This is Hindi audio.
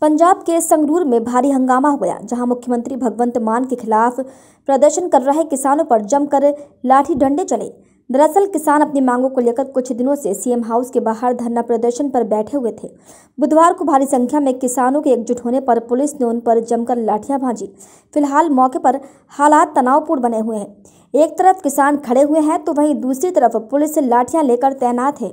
पंजाब के संगरूर में भारी हंगामा हो गया जहां मुख्यमंत्री भगवंत मान के खिलाफ प्रदर्शन कर रहे किसानों पर जमकर लाठी डंडे चले दरअसल किसान अपनी मांगों को लेकर कुछ दिनों से सीएम हाउस के बाहर धरना प्रदर्शन पर बैठे हुए थे बुधवार को भारी संख्या में किसानों के एकजुट होने पर पुलिस ने उन पर जमकर लाठियां भाजी फिलहाल मौके पर हालात तनावपूर्ण बने हुए हैं एक तरफ किसान खड़े हुए हैं तो वहीं दूसरी तरफ पुलिस लाठियां लेकर तैनात है